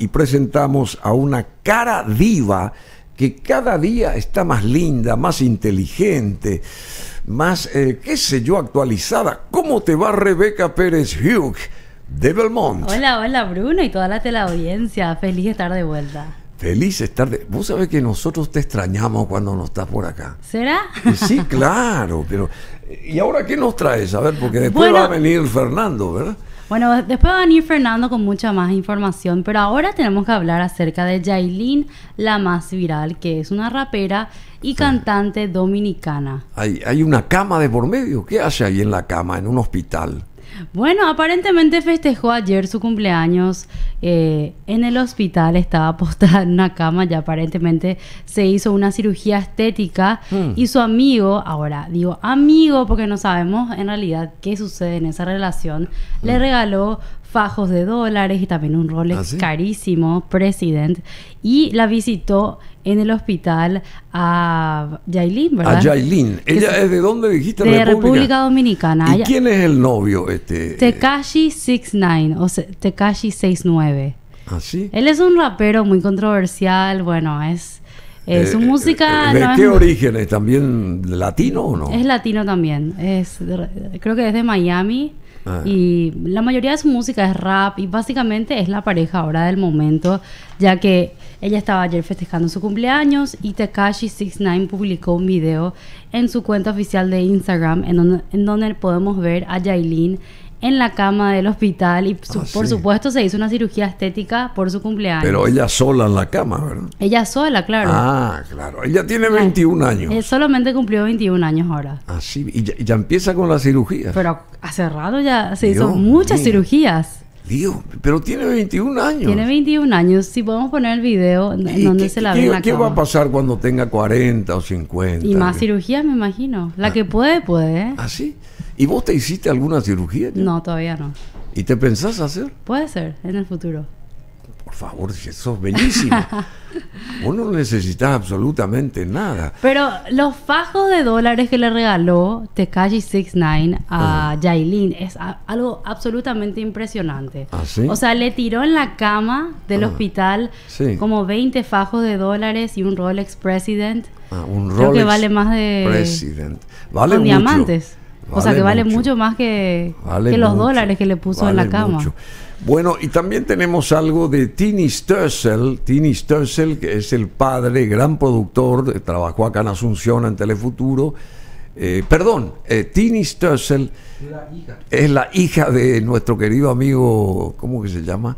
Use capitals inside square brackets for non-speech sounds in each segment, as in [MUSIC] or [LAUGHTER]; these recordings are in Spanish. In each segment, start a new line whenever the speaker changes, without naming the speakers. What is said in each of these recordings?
y presentamos a una cara diva que cada día está más linda, más inteligente, más, eh, qué sé yo, actualizada. ¿Cómo te va Rebeca Pérez Hugh de Belmont?
Hola, hola Bruno y toda la teleaudiencia. Feliz de estar de vuelta.
Feliz estar de... Vos sabés que nosotros te extrañamos cuando no estás por acá. ¿Será? Sí, claro, pero... Eh, ¿Y ahora qué nos traes? A ver, porque después va a venir Fernando, ¿verdad?
Bueno, después va a venir Fernando con mucha más información, pero ahora tenemos que hablar acerca de Jailin, la más viral, que es una rapera y cantante dominicana.
Hay, hay una cama de por medio. ¿Qué hace ahí en la cama, en un hospital?
Bueno, aparentemente festejó ayer su cumpleaños eh, en el hospital, estaba apostada [LAUGHS] en una cama, y aparentemente se hizo una cirugía estética hmm. y su amigo, ahora digo amigo porque no sabemos en realidad qué sucede en esa relación, hmm. le regaló fajos de dólares y también un ¿Ah, Rolex carísimo, President, y la visitó en el hospital a Yailin, ¿verdad? A Yailin.
¿Ella es de dónde dijiste? De República,
Dominicana. ¿Y quién
es el novio? Este? Eh?
Tekashi 69 o sea, Tekashi 69. ¿Ah, sí? Él es un rapero muy controversial, bueno, es... su eh, eh, música... ¿De qué origen?
¿Es también latino o no? Es
latino también. Es, creo que es de Miami. Ah. Y la mayoría de su música es rap y básicamente es la pareja ahora del momento, ya que ella estaba ayer festejando su cumpleaños y Tekashi69 publicó un video en su cuenta oficial de Instagram en donde, en donde podemos ver a Yailin en la cama del hospital y ah, por supuesto se hizo una cirugía estética por su cumpleaños. Pero
ella sola en la cama, ¿verdad?
Ella sola, claro.
Ah, claro. Ella tiene 21 años. Eh,
solamente cumplió 21 años ahora.
Ah, sí. Y ya, empieza con la cirugía.
Pero hace rato ya se hizo muchas cirugías.
Dios, pero tiene 21 años. Tiene
21 años. Si podemos poner el video donde se la ve la ¿Qué va a
pasar cuando tenga 40 o 50? Y más
cirugías, me imagino. La ah. que puede, puede.
¿Ah, sí? ¿Y vos te hiciste alguna cirugía? No, todavía no. ¿Y te pensás hacer?
Puede ser, en el futuro.
Por favor, eso sos bellísima.
[LAUGHS]
vos no necesitas absolutamente nada.
Pero los fajos de dólares que le regaló Tekashi 69 a Jailin ah. es algo absolutamente impresionante. ¿Ah, o sea, le tiró en la cama del ah. hospital como 20 fajos de dólares y un Rolex President.
Ah, un Rolex que vale más de... President. Vale mucho. diamantes o sea que vale
mucho, más que,
los dólares
que le puso en la cama.
Bueno, y también tenemos algo de Tini Sturzel, Tini Sturzel, que es el padre, gran productor, eh, trabajó acá en Asunción en Telefuturo. Eh, perdón, eh, Tini Sturzel es la hija de nuestro querido amigo, ¿cómo que se llama?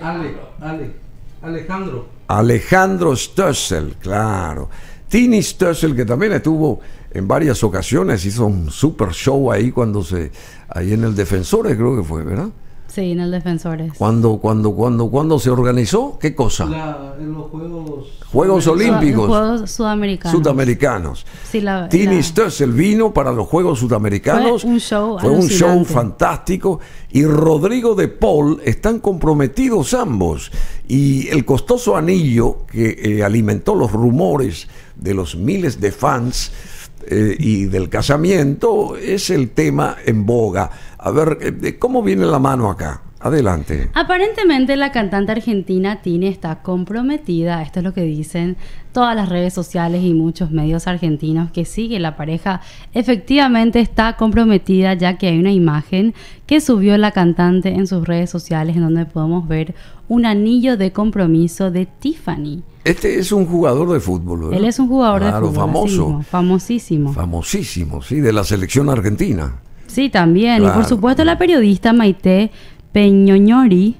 Ale, Ale. Alejandro. Alejandro Stussel, claro. Tini Stussel que también estuvo en varias ocasiones, hizo un super show ahí cuando se, ahí en el Defensores creo que fue, ¿verdad?
Sí, en el Defensores.
¿Cuándo, se organizó? ¿Qué cosa?
en los Juegos,
juegos Olímpicos.
juegos Sudamericanos.
Sudamericanos.
Sí, la, Tini
vino para los Juegos Sudamericanos.
Fue un show.
fantástico. Y Rodrigo de Paul están comprometidos ambos. Y el costoso anillo que eh, alimentó los rumores de los miles de fans. Eh, y del casamiento es el tema en boga. A ver, eh, ¿cómo viene la mano acá? Adelante.
Aparentemente la cantante argentina Tini está comprometida, esto es lo que dicen todas las redes sociales y muchos medios argentinos que siguen la pareja, efectivamente está comprometida ya que hay una imagen que subió la cantante en sus redes sociales en donde podemos ver un anillo de compromiso de Tiffany.
Este es un jugador de fútbol, ¿verdad? Él es un jugador de fútbol. famoso.
famosísimo.
Famosísimo, sí, de la selección argentina.
Sí, también. Y por supuesto la periodista Maite Peñoñori.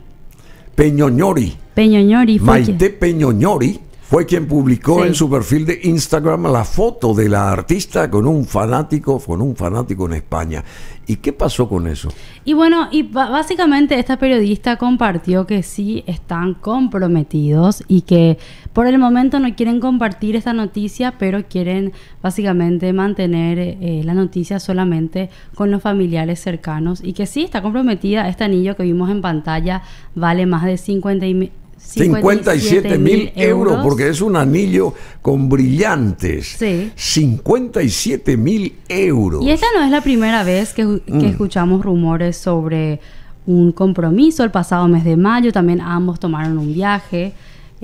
Peñoñori.
Peñoñori. Maite
Peñoñori fue quien publicó en su perfil de Instagram la foto de la artista con un fanático, con un fanático en España. ¿Y qué pasó con eso?
Y bueno, y básicamente esta periodista compartió que sí están comprometidos y que por el momento no quieren compartir esta noticia, pero quieren básicamente mantener eh, la noticia solamente con los familiares cercanos y que sí está comprometida. Este anillo que vimos en pantalla vale más de 50 y 57 mil euros, porque
es un anillo con brillantes. Sí. 57 mil euros. Y
esta no es la primera vez que, mm. escuchamos rumores sobre un compromiso. El pasado mes de mayo también ambos tomaron un viaje.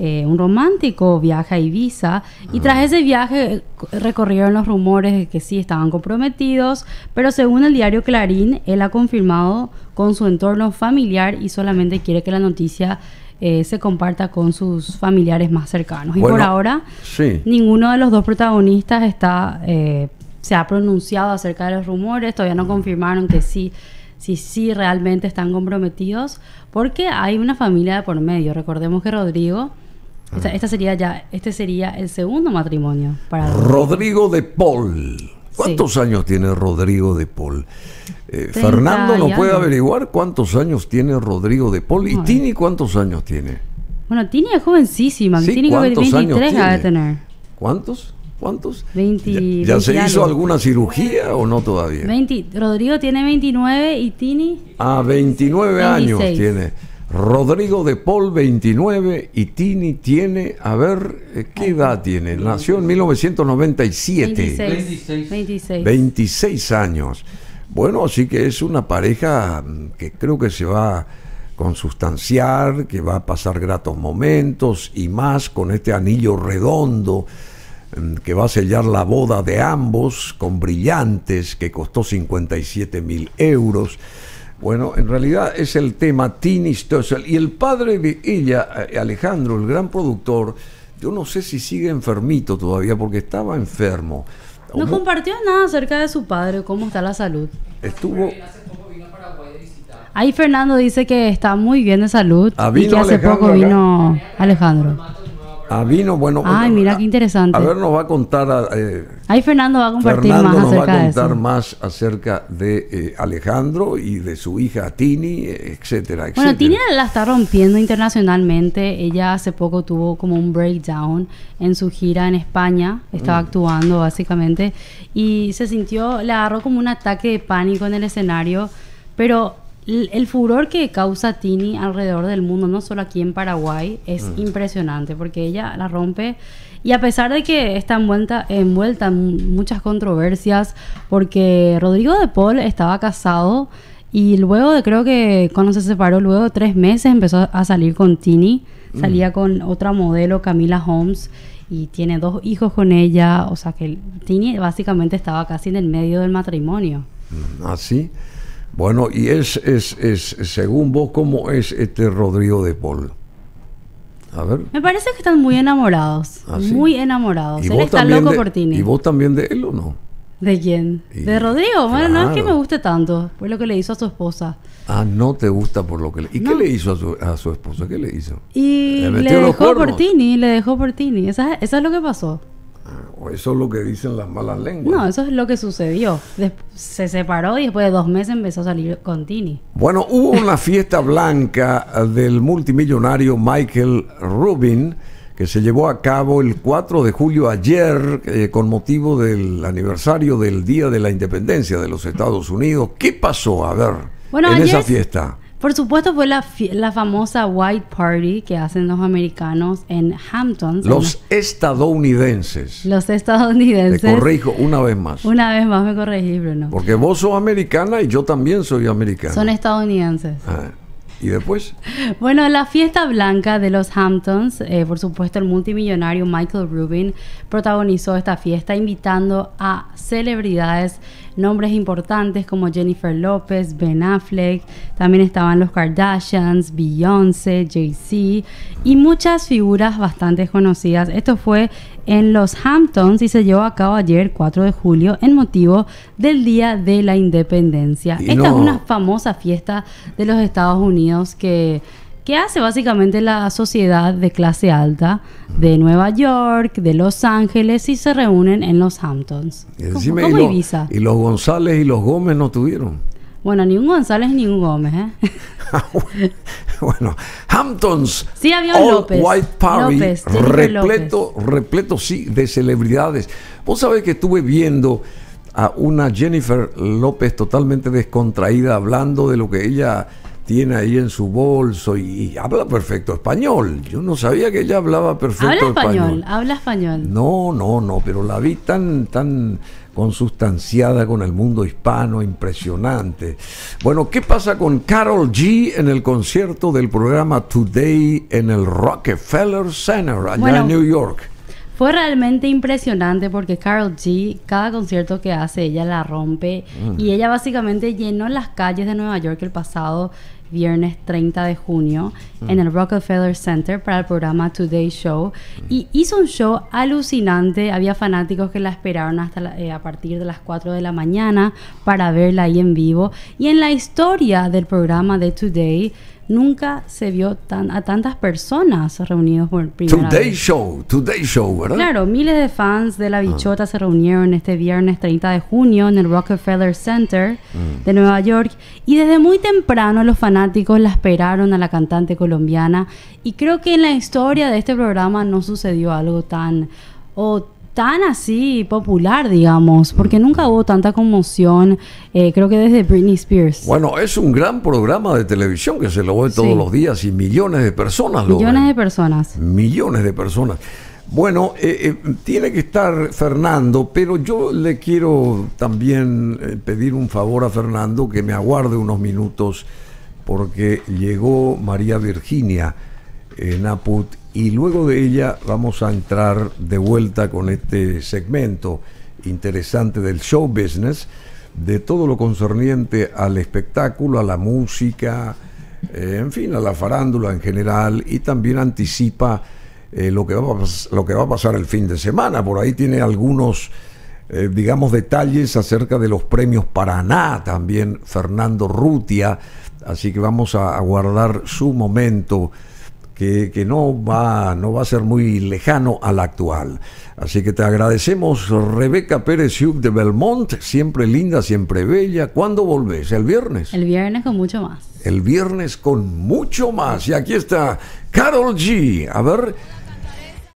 Eh, un romántico viaje a Ibiza y tras ese viaje eh, recorrieron los rumores de que sí estaban comprometidos, pero según el diario Clarín, él ha confirmado con su entorno familiar y solamente quiere que la noticia eh, se comparta con sus familiares más cercanos. y por ahora, ninguno de los dos protagonistas está eh, se ha pronunciado acerca de los rumores, todavía no confirmaron que sí, si sí realmente están comprometidos, porque hay una familia de por medio. Recordemos que Rodrigo, esta, ah. sería ya, este sería el segundo matrimonio para Rodrigo
de Paul. ¿Cuántos años tiene Rodrigo de Paul? Eh, Fernando nos puede averiguar cuántos años tiene Rodrigo de Paul. ¿Y Tini cuántos años tiene?
Bueno, Tini es jovencísima, sí, Tini tiene? ¿Cuántos? ¿Cuántos? ¿Ya, se hizo alguna
cirugía o no todavía?
Rodrigo tiene 29 y Tini.
Ah, 29 años tiene. Rodrigo de Paul, 29, y Tini tiene, a ver, eh, ¿qué edad tiene? Nació en 1997. 26. 26. años. Bueno, así que es una pareja mm, que creo que se va a consustanciar, que va a pasar gratos momentos y más con este anillo redondo mm, que va a sellar la boda de ambos con brillantes que costó 57 mil euros. Bueno, en realidad es el tema Tini Y el padre de ella, eh, Alejandro, el gran productor, yo no sé si sigue enfermito todavía porque estaba enfermo. No
compartió nada acerca de su padre, cómo está la salud. Estuvo. Ahí Fernando dice que está muy bien de salud. Ah, y hace poco vino Alejandro
a ah, vino, bueno. Ay,
mira qué interesante. A, ver,
nos va a contar. Ah, eh,
Ahí Fernando va a compartir Fernando más nos acerca va a contar de
más acerca de eh, Alejandro y de su hija Tini, etcétera, etcétera. Bueno,
Tini la está rompiendo internacionalmente. Ella hace poco tuvo como un breakdown en su gira en España. Estaba mm. actuando básicamente y se sintió, le agarró como un ataque de pánico en el escenario, pero el furor que causa Tini alrededor del mundo, no solo aquí en Paraguay, es mm. impresionante porque ella la rompe y a pesar de que está envuelta, en muchas controversias porque Rodrigo de Paul estaba casado y luego de creo que cuando se separó, luego tres meses empezó a salir con Tini, mm. salía con otra modelo, Camila Holmes. Y tiene dos hijos con ella, o sea que Tini básicamente estaba casi en el medio del matrimonio.
Así. Ah, bueno, y es, es, es, según vos, ¿cómo es este Rodrigo de Paul? A ver.
Me parece que están muy enamorados. Ah, muy enamorados. Él está loco por Tini. ¿Y vos
también de él o no?
¿De quién? de Rodrigo. Bueno, no es que me guste tanto. por lo que le hizo a su esposa.
Ah, no te gusta por lo que le. ¿Y qué le hizo a su, a su esposa? ¿Qué le hizo? Y le, dejó por
Tini, le dejó por Tini. es lo que pasó
eso es lo que dicen las malas lenguas.
No, eso es lo que sucedió. se separó y después de dos meses empezó a salir con Tini.
Bueno, hubo una [LAUGHS] fiesta blanca ah, del multimillonario Michael Rubin que se llevó a cabo el 4 de julio ayer eh, con motivo del aniversario del Día de la Independencia de los Estados Unidos. ¿Qué pasó? A ver, en esa fiesta.
Por supuesto fue la, la famosa White Party que hacen los americanos en Hamptons. Los
estadounidenses.
Los estadounidenses. Te corrijo
una vez más.
Una vez más me corregí, Bruno.
Porque vos sos americana y yo también soy americana. Son
estadounidenses.
Ah. ¿Y después?
Bueno, la fiesta blanca de los Hamptons, eh, por supuesto, el multimillonario Michael Rubin protagonizó esta fiesta invitando a celebridades, nombres importantes como Jennifer López, Ben Affleck, también estaban los Kardashians, Beyoncé, Jay-Z y muchas figuras bastante conocidas. Esto fue en los Hamptons y se llevó a cabo ayer, 4 de julio, en motivo del Día de la Independencia. Esta es una famosa fiesta de los Estados Unidos que, hace básicamente la sociedad de clase alta de Nueva York, de Los Ángeles y se reúnen en los Hamptons. y,
los González y los Gómez no tuvieron.
Bueno, ni un González ni un Gómez, ¿eh? Ah,
[LAUGHS] bueno, Hamptons.
Sí, había un López. White Party, López, repleto,
repleto, sí, de celebridades. Vos sabés que estuve viendo a una Jennifer López totalmente descontraída hablando de lo que ella tiene ahí en su bolso y, habla perfecto español. Yo no sabía que ella hablaba perfecto español,
Habla español.
No, no, no, pero la vi tan, tan consustanciada con el mundo hispano, impresionante. Bueno, ¿qué pasa con Carol G en el concierto del programa Today en el Rockefeller Center allá en New York?
Fue realmente impresionante porque Carol G, cada concierto que hace, ella la rompe mm. y ella básicamente llenó las calles de Nueva York el pasado viernes 30 de junio en el mm. Rockefeller Center para el programa Today Show y hizo un show alucinante, había fanáticos que la esperaron hasta eh, a partir de las 4 de la mañana para verla ahí en vivo y en la historia del programa de Today nunca se vio tan, a tantas personas reunidos por primera Today
Show, Today Show, ¿verdad? Claro,
miles de fans de La Bichota se reunieron este viernes 30 de junio en el Rockefeller Center mm. de Nueva York y desde muy temprano los fanáticos la esperaron a la cantante colombiana y creo que en la historia de este programa no sucedió algo tan tan así popular, digamos, porque nunca hubo tanta conmoción, eh, creo que desde Britney Spears.
Bueno, es un gran programa de televisión que se lo ve todos los días y millones de personas lo Millones de personas. Millones de personas. Bueno, eh, eh, tiene que estar Fernando, pero yo le quiero también pedir un favor a Fernando que me aguarde unos minutos porque llegó María Virginia en Naput y luego de ella vamos a entrar de vuelta con este segmento interesante del show business, de todo lo concerniente al espectáculo, a la música, eh, en fin, a la farándula en general y también anticipa eh, lo, que va a, pasar el fin de semana. Por ahí tiene algunos, eh, digamos, detalles acerca de los premios Paraná, también Fernando Rutia, así que vamos a, aguardar guardar su momento que, no, va, no va a ser muy lejano al actual. Así que te agradecemos, Rebeca Pérez Hugh de Belmont, siempre linda, siempre bella. ¿Cuándo volvés? ¿El viernes? El
viernes con mucho más.
El viernes con mucho más. Y aquí está Carol G. A ver.